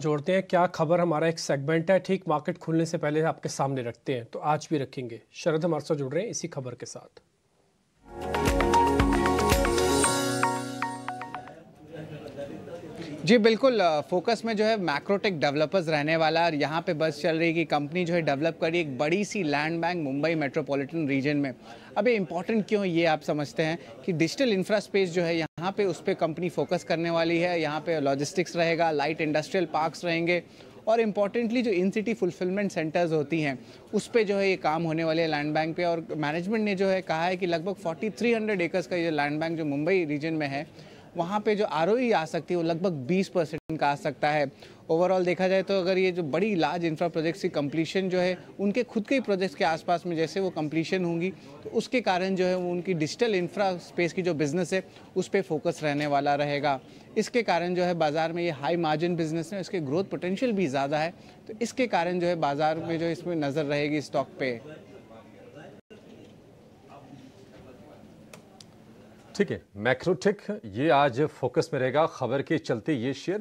जोड़ते हैं क्या खबर हमारा एक सेगमेंट है ठीक मार्केट खुलने से पहले आपके सामने रखते हैं तो आज भी रखेंगे शरद हमारे साथ जुड़ रहे हैं इसी खबर के साथ जी बिल्कुल फोकस में जो है मैक्रोटेक डेवलपर्स रहने वाला है यहाँ पे बस चल रही है कि कंपनी जो है डेवलप करी एक बड़ी सी land bank Mumbai metropolitan region में अब ये इंपॉर्टेंट क्यों ये आप समझते हैं कि डिजिटल इंफ्रास्पेस जो है यहाँ पे उस पर कंपनी फोकस करने वाली है यहाँ पे लॉजिस्टिक्स रहेगा लाइट इंडस्ट्रियल पार्क्स रहेंगे और इम्पॉर्टेंटली जो इन सिटी फुलफिलमेंट सेंटर्स होती हैं उस पर जो है ये काम होने वाले लैंड बैंक पे और मैनेजमेंट ने जो है कहा है कि लगभग 4300 एकर्स का ये लैंड बैंक जो मुंबई रीजन में है वहाँ पे जो आर आ सकती है वो लगभग 20 परसेंट का आ सकता है ओवरऑल देखा जाए तो अगर ये जो बड़ी लार्ज इंफ्रा प्रोजेक्ट्स की कम्प्लीशन जो है उनके खुद के ही प्रोजेक्ट्स के आसपास में जैसे वो कम्प्लीशन होंगी तो उसके कारण जो है वो उनकी डिजिटल इंफ्रा स्पेस की जो बिज़नेस है उस पर फोकस रहने वाला रहेगा इसके कारण जो है बाज़ार में ये हाई मार्जिन बिज़नेस है इसके ग्रोथ पोटेंशियल भी ज़्यादा है तो इसके कारण जो है बाज़ार में जो इसमें नज़र रहेगी स्टॉक पे ठीक है मैक्रोटेक ये आज फोकस में रहेगा खबर के चलते ये शेयर